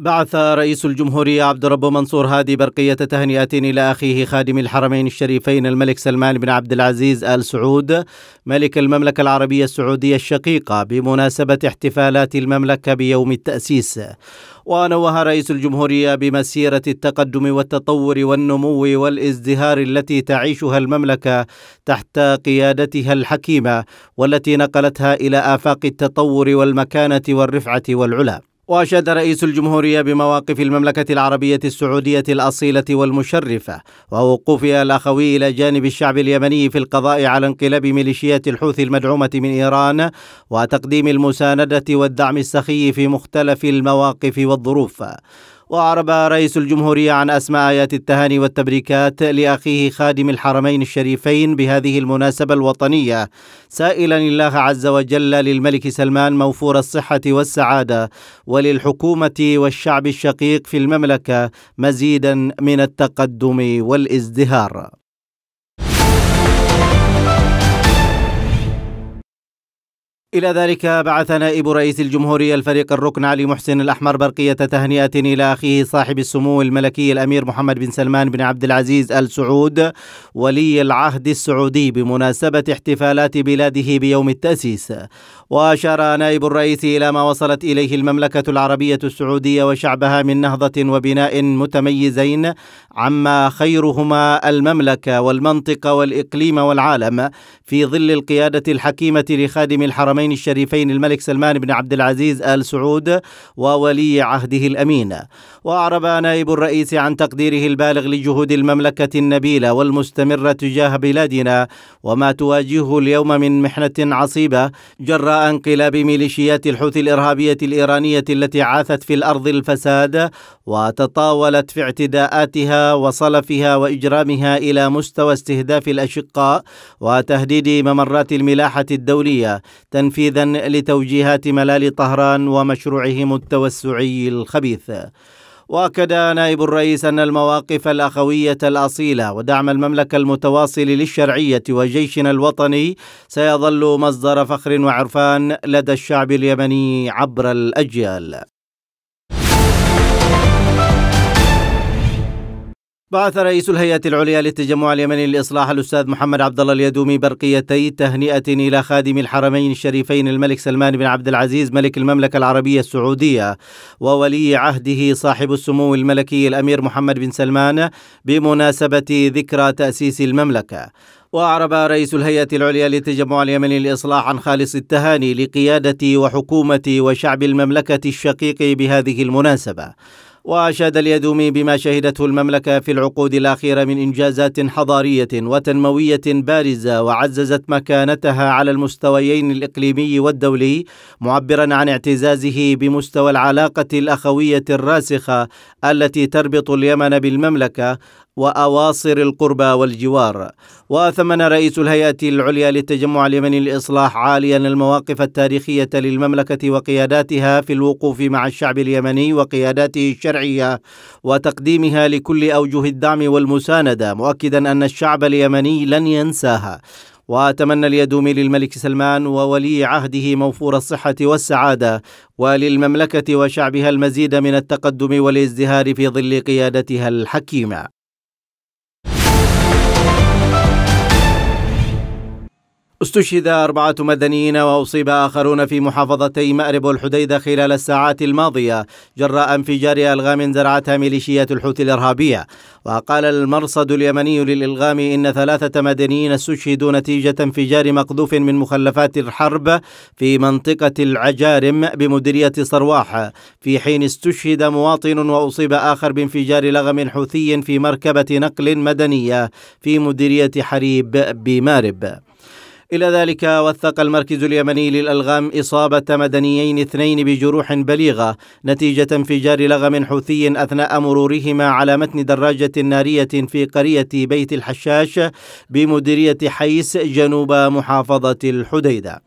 بعث رئيس الجمهورية عبد الرب منصور هادي برقية تهنئة إلى أخيه خادم الحرمين الشريفين الملك سلمان بن عبد العزيز آل سعود ملك المملكة العربية السعودية الشقيقة بمناسبة احتفالات المملكة بيوم التأسيس ونوه رئيس الجمهورية بمسيرة التقدم والتطور والنمو والازدهار التي تعيشها المملكة تحت قيادتها الحكيمة والتي نقلتها إلى آفاق التطور والمكانة والرفعة والعلا وأشاد رئيس الجمهورية بمواقف المملكة العربية السعودية الأصيلة والمشرفة ووقوفها الأخوي إلى جانب الشعب اليمني في القضاء على انقلاب ميليشيات الحوثي المدعومة من إيران وتقديم المساندة والدعم السخي في مختلف المواقف والظروف وأعرب رئيس الجمهورية عن أسماء آيات التهاني والتبريكات لأخيه خادم الحرمين الشريفين بهذه المناسبة الوطنية سائلا الله عز وجل للملك سلمان موفور الصحة والسعادة وللحكومة والشعب الشقيق في المملكة مزيدا من التقدم والازدهار إلى ذلك بعث نائب رئيس الجمهورية الفريق الركن علي محسن الأحمر برقية تهنئة إلى أخيه صاحب السمو الملكي الأمير محمد بن سلمان بن عبد العزيز آل سعود ولي العهد السعودي بمناسبة احتفالات بلاده بيوم التأسيس وأشار نائب الرئيس إلى ما وصلت إليه المملكة العربية السعودية وشعبها من نهضة وبناء متميزين عما خيرهما المملكة والمنطقة والإقليم والعالم في ظل القيادة الحكيمة لخادم الحرمين الحرمين الشريفين الملك سلمان بن عبد العزيز آل سعود وولي عهده الأمين وأعرب نائب الرئيس عن تقديره البالغ لجهود المملكة النبيلة والمستمرة تجاه بلادنا وما تواجهه اليوم من محنة عصيبة جراء انقلاب ميليشيات الحوثي الإرهابية الإيرانية التي عاثت في الأرض الفساد وتطاولت في اعتداءاتها وصلفها وإجرامها إلى مستوى استهداف الأشقاء وتهديد ممرات الملاحة الدولية تنفيذا لتوجيهات ملال طهران ومشروعهم التوسعي الخبيث واكد نائب الرئيس ان المواقف الاخويه الاصيله ودعم المملكه المتواصل للشرعيه وجيشنا الوطني سيظل مصدر فخر وعرفان لدى الشعب اليمني عبر الاجيال بعث رئيس الهيئة العليا للتجمع اليمني للإصلاح الأستاذ محمد عبد الله اليدومي برقيتي تهنئة إلى خادم الحرمين الشريفين الملك سلمان بن عبد العزيز ملك المملكة العربية السعودية وولي عهده صاحب السمو الملكي الأمير محمد بن سلمان بمناسبة ذكرى تأسيس المملكة. وأعرب رئيس الهيئة العليا للتجمع اليمني للإصلاح عن خالص التهاني لقيادة وحكومة وشعب المملكة الشقيق بهذه المناسبة. وأشاد اليدومي بما شهدته المملكة في العقود الأخيرة من إنجازات حضارية وتنموية بارزة وعززت مكانتها على المستويين الإقليمي والدولي معبرا عن اعتزازه بمستوى العلاقة الأخوية الراسخة التي تربط اليمن بالمملكة وأواصر القربى والجوار وثمن رئيس الهيئة العليا للتجمع اليمني للإصلاح عاليا المواقف التاريخية للمملكة وقياداتها في الوقوف مع الشعب اليمني وقياداته الشرعية وتقديمها لكل أوجه الدعم والمساندة مؤكدا أن الشعب اليمني لن ينساها واتمنى اليدوم للملك سلمان وولي عهده موفور الصحه والسعاده وللمملكه وشعبها المزيد من التقدم والازدهار في ظل قيادتها الحكيمه استشهد أربعة مدنيين وأصيب آخرون في محافظتي مأرب والحديدة خلال الساعات الماضية جراء انفجار ألغام زرعتها ميليشيات الحوثي الإرهابية وقال المرصد اليمني للإلغام إن ثلاثة مدنيين استشهدوا نتيجة انفجار مقذوف من مخلفات الحرب في منطقة العجارم بمديرية صرواح في حين استشهد مواطن وأصيب آخر بانفجار لغم حوثي في مركبة نقل مدنية في مديرية حريب بمارب إلى ذلك وثق المركز اليمني للألغام إصابة مدنيين اثنين بجروح بليغة نتيجة انفجار لغم حوثي أثناء مرورهما على متن دراجة نارية في قرية بيت الحشاش بمديرية حيس جنوب محافظة الحديدة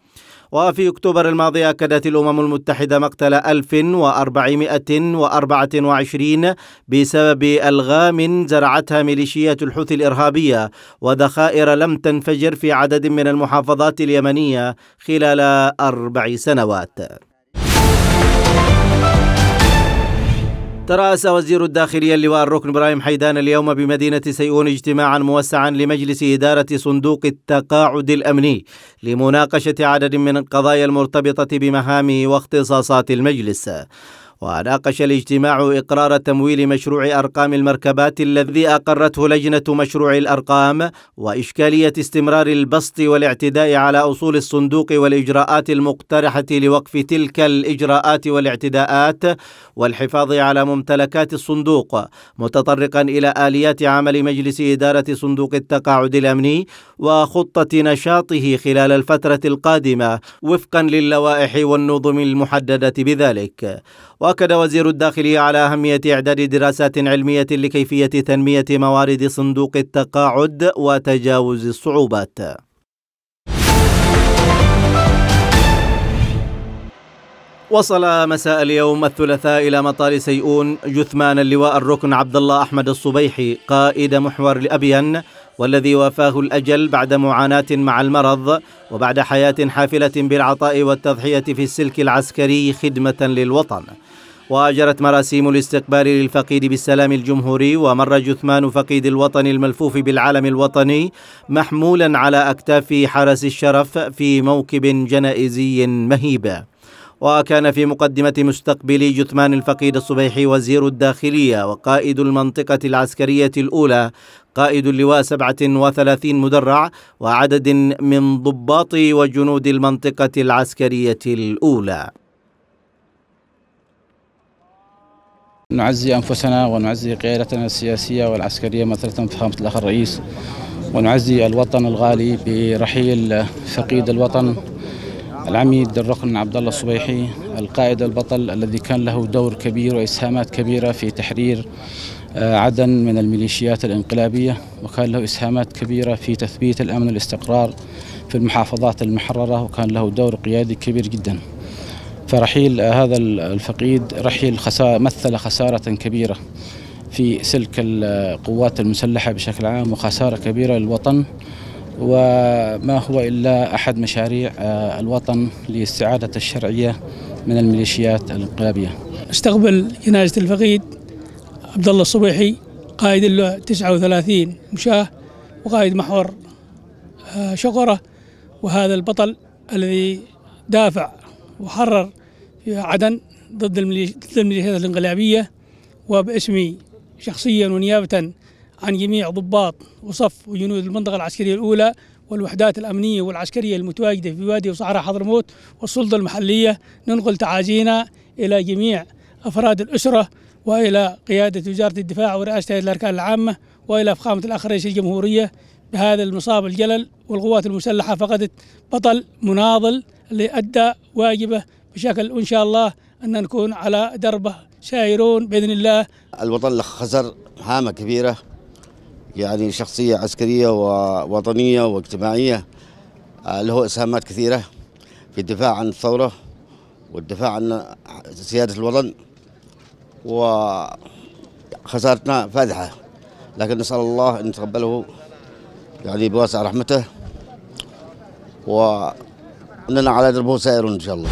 وفي أكتوبر الماضي أكدت الأمم المتحدة مقتل 1424 بسبب ألغام زرعتها ميليشيات الحوثي الإرهابية وذخائر لم تنفجر في عدد من المحافظات اليمنية خلال أربع سنوات ترأس وزير الداخلية اللواء الركن إبراهيم حيدان اليوم بمدينة سيئون اجتماعا موسعا لمجلس إدارة صندوق التقاعد الأمني لمناقشة عدد من القضايا المرتبطة بمهامه واختصاصات المجلس وناقش الاجتماع إقرار تمويل مشروع أرقام المركبات الذي أقرته لجنة مشروع الأرقام وإشكالية استمرار البسط والاعتداء على أصول الصندوق والإجراءات المقترحة لوقف تلك الإجراءات والاعتداءات والحفاظ على ممتلكات الصندوق متطرقا إلى آليات عمل مجلس إدارة صندوق التقاعد الأمني وخطة نشاطه خلال الفترة القادمة وفقا للوائح والنظم المحددة بذلك وأكد وزير الداخلية على أهمية إعداد دراسات علمية لكيفية تنمية موارد صندوق التقاعد وتجاوز الصعوبات وصل مساء اليوم الثلاثاء إلى مطار سيئون جثمان اللواء الركن عبد الله أحمد الصبيحي قائد محور لأبيان والذي وافاه الأجل بعد معاناة مع المرض وبعد حياة حافلة بالعطاء والتضحية في السلك العسكري خدمة للوطن وأجرت مراسيم الاستقبال للفقيد بالسلام الجمهوري ومر جثمان فقيد الوطن الملفوف بالعلم الوطني محمولا على أكتاف حرس الشرف في موكب جنائزي مهيب وكان في مقدمة مستقبلي جثمان الفقيد الصبيحي وزير الداخلية وقائد المنطقة العسكرية الأولى قائد اللواء 37 مدرع وعدد من ضباط وجنود المنطقة العسكرية الأولى نعزي أنفسنا ونعزي قيادتنا السياسية والعسكرية مثلا فخامة الأخ الرئيس ونعزي الوطن الغالي برحيل فقيد الوطن العميد الركن عبد الله الصبيحي القائد البطل الذي كان له دور كبير وإسهامات كبيرة في تحرير آه، عدن من الميليشيات الانقلابية وكان له إسهامات كبيرة في تثبيت الأمن والاستقرار في المحافظات المحررة وكان له دور قيادي كبير جدا فرحيل آه، هذا الفقيد رحيل خسارة مثل خسارة كبيرة في سلك القوات آه، المسلحة بشكل عام وخسارة كبيرة للوطن وما هو إلا أحد مشاريع الوطن لاستعادة الشرعية من الميليشيات الانقلابية استقبل جنازة الفقيد عبد الله الصبيحي قائد ال 39 مشاه وقائد محور آه، شقرة وهذا البطل الذي دافع وحرر في عدن ضد الميليشيات الانقلابية وباسمي شخصيا ونيابة عن جميع ضباط وصف وجنود المنطقة العسكرية الأولى والوحدات الأمنية والعسكرية المتواجدة في وادي وصحراء حضرموت والسلطة المحلية ننقل تعازينا إلى جميع أفراد الأسرة وإلى قيادة وزارة الدفاع ورئاسة الأركان العامة وإلى فخامة الأخ رئيس الجمهورية بهذا المصاب الجلل والقوات المسلحة فقدت بطل مناضل اللي أدى واجبه بشكل وإن شاء الله أن نكون على دربه سائرون بإذن الله الوطن الاخ خسر هامة كبيرة يعني شخصية عسكرية ووطنية واجتماعية له إسهامات كثيرة في الدفاع عن الثورة والدفاع عن سيادة الوطن وخسارتنا فادحة لكن نسأل الله أن يتقبله يعني بواسع رحمته وأننا على دربه سائرون إن شاء الله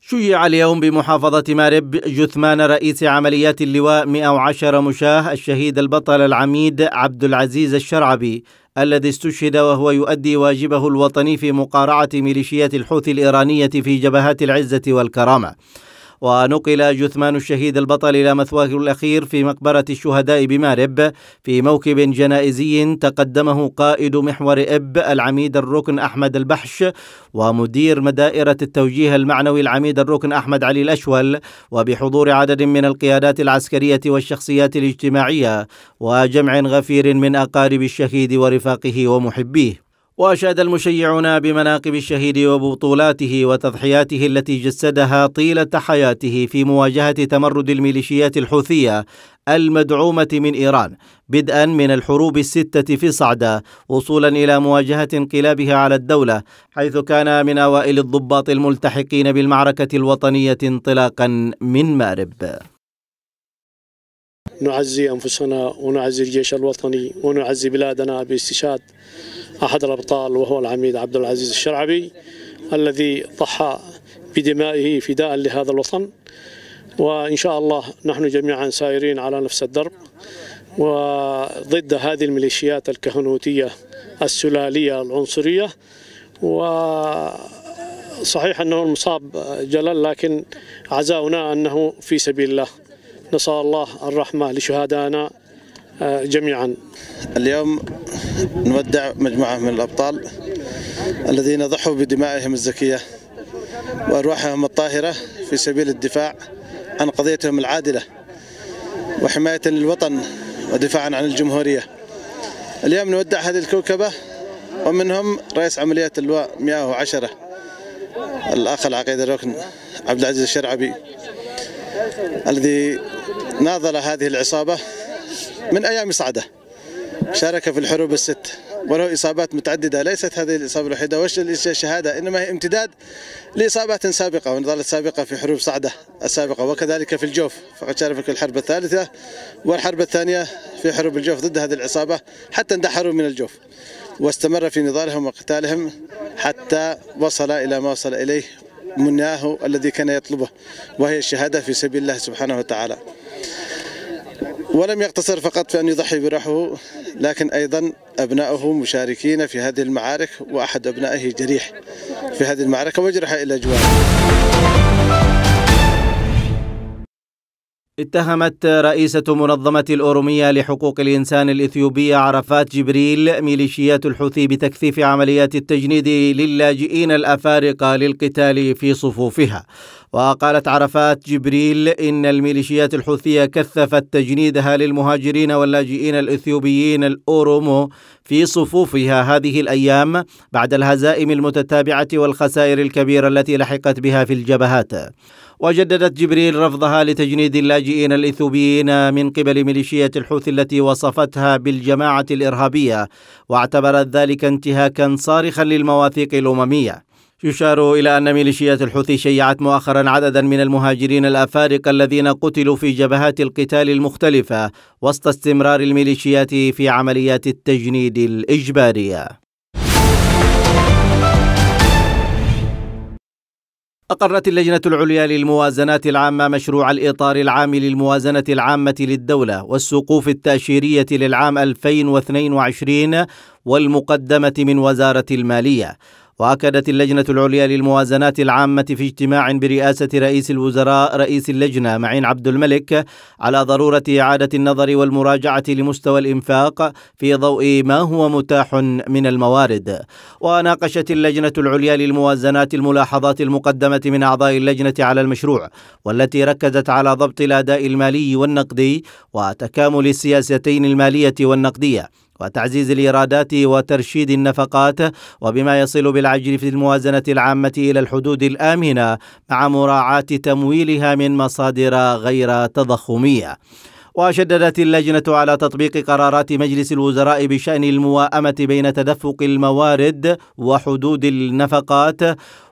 شيع اليوم بمحافظة مارب جثمان رئيس عمليات اللواء 110 مشاه الشهيد البطل العميد عبد العزيز الشرعبي الذي استشهد وهو يؤدي واجبه الوطني في مقارعه ميليشيات الحوثي الايرانيه في جبهات العزه والكرامه ونقل جثمان الشهيد البطل إلى مثواه الأخير في مقبرة الشهداء بمارب في موكب جنائزي تقدمه قائد محور إب العميد الركن أحمد البحش ومدير مدائرة التوجيه المعنوي العميد الركن أحمد علي الأشول وبحضور عدد من القيادات العسكرية والشخصيات الاجتماعية وجمع غفير من أقارب الشهيد ورفاقه ومحبيه واشاد المشيعون بمناقب الشهيد وبطولاته وتضحياته التي جسدها طيله حياته في مواجهه تمرد الميليشيات الحوثيه المدعومه من ايران بدءا من الحروب السته في صعده وصولا الى مواجهه انقلابها على الدوله حيث كان من اوائل الضباط الملتحقين بالمعركه الوطنيه انطلاقا من مارب نعزي انفسنا ونعزي الجيش الوطني ونعزي بلادنا باستشهاد أحد الأبطال وهو العميد عبد العزيز الشرعبي الذي ضحى بدمائه فداء لهذا الوطن وإن شاء الله نحن جميعا سائرين على نفس الدرب وضد هذه الميليشيات الكهنوتية السلالية العنصرية وصحيح أنه المصاب جلل لكن عزاؤنا أنه في سبيل الله نسأل الله الرحمة لشهدائنا جميعا اليوم نودع مجموعة من الأبطال الذين ضحوا بدمائهم الزكية وأرواحهم الطاهرة في سبيل الدفاع عن قضيتهم العادلة وحماية للوطن ودفاعا عن الجمهورية اليوم نودع هذه الكوكبة ومنهم رئيس عملية اللواء 110 الأخ العقيد الركن عبد العزيز الشرعبي الذي ناضل هذه العصابة من أيام صعده شارك في الحروب الست وله إصابات متعددة ليست هذه الإصابة الوحيدة وش الشهادة إنما هي امتداد لإصابات سابقة ونضالات سابقة في حروب صعدة السابقة وكذلك في الجوف فقد شارك في الحرب الثالثة والحرب الثانية في حروب الجوف ضد هذه العصابة حتى اندحروا من الجوف واستمر في نضالهم وقتالهم حتى وصل إلى ما وصل إليه مناه الذي كان يطلبه وهي الشهادة في سبيل الله سبحانه وتعالى ولم يقتصر فقط في أن يضحي بروحه لكن أيضا أبنائه مشاركين في هذه المعارك وأحد أبنائه جريح في هذه المعركة وجرح إلى جواره اتهمت رئيسة منظمة الأورومية لحقوق الإنسان الإثيوبية عرفات جبريل ميليشيات الحوثي بتكثيف عمليات التجنيد للاجئين الأفارقة للقتال في صفوفها وقالت عرفات جبريل إن الميليشيات الحوثية كثفت تجنيدها للمهاجرين واللاجئين الإثيوبيين الأورومو في صفوفها هذه الأيام بعد الهزائم المتتابعة والخسائر الكبيرة التي لحقت بها في الجبهات وجددت جبريل رفضها لتجنيد اللاجئين الاثيوبيين من قبل ميليشيات الحوثي التي وصفتها بالجماعه الارهابيه واعتبرت ذلك انتهاكا صارخا للمواثيق الامميه يشار إلى أن ميليشيات الحوثي شيعت مؤخرا عددا من المهاجرين الأفارقة الذين قتلوا في جبهات القتال المختلفة وسط استمرار الميليشيات في عمليات التجنيد الإجبارية أقرت اللجنة العليا للموازنات العامة مشروع الإطار العام للموازنة العامة للدولة والسقوف التأشيرية للعام 2022 والمقدمة من وزارة المالية واكدت اللجنه العليا للموازنات العامه في اجتماع برئاسه رئيس الوزراء رئيس اللجنه معين عبد الملك على ضروره اعاده النظر والمراجعه لمستوى الانفاق في ضوء ما هو متاح من الموارد وناقشت اللجنه العليا للموازنات الملاحظات المقدمه من اعضاء اللجنه على المشروع والتي ركزت على ضبط الاداء المالي والنقدي وتكامل السياستين الماليه والنقديه وتعزيز الإيرادات وترشيد النفقات وبما يصل بالعجل في الموازنة العامة إلى الحدود الآمنة مع مراعاة تمويلها من مصادر غير تضخمية وشددت اللجنة على تطبيق قرارات مجلس الوزراء بشأن المواءمة بين تدفق الموارد وحدود النفقات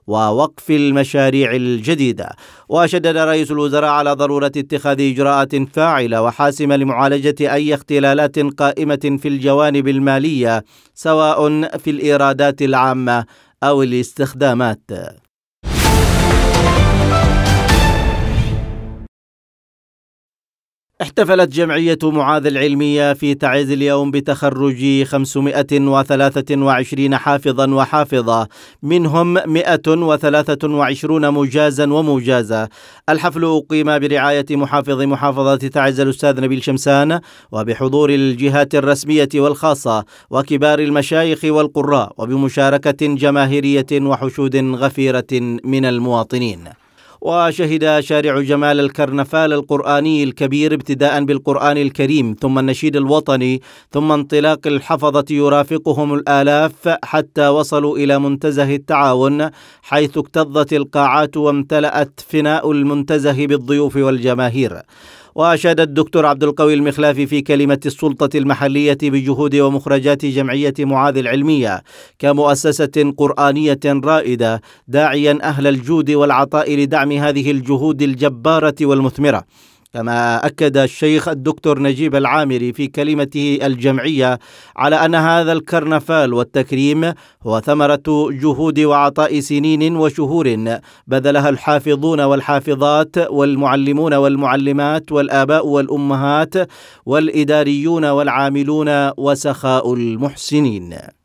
ووقف المشاريع الجديده وشدد رئيس الوزراء على ضروره اتخاذ اجراءات فاعله وحاسمه لمعالجه اي اختلالات قائمه في الجوانب الماليه سواء في الايرادات العامه او الاستخدامات احتفلت جمعية معاذ العلمية في تعز اليوم بتخرج 523 حافظا وحافظة منهم 123 مجازا ومجازة الحفل أقيم برعاية محافظ محافظة تعز الأستاذ نبيل شمسان وبحضور الجهات الرسمية والخاصة وكبار المشايخ والقراء وبمشاركة جماهيرية وحشود غفيرة من المواطنين وشهد شارع جمال الكرنفال القرآني الكبير ابتداء بالقرآن الكريم ثم النشيد الوطني ثم انطلاق الحفظة يرافقهم الآلاف حتى وصلوا إلى منتزه التعاون حيث اكتظت القاعات وامتلأت فناء المنتزه بالضيوف والجماهير وأشاد الدكتور عبد القوي المخلافي في كلمة السلطة المحلية بجهود ومخرجات جمعية معاذ العلمية كمؤسسة قرآنية رائدة داعيا أهل الجود والعطاء لدعم هذه الجهود الجبارة والمثمرة كما أكد الشيخ الدكتور نجيب العامري في كلمته الجمعية على أن هذا الكرنفال والتكريم هو ثمرة جهود وعطاء سنين وشهور بذلها الحافظون والحافظات والمعلمون والمعلمات والآباء والأمهات والإداريون والعاملون وسخاء المحسنين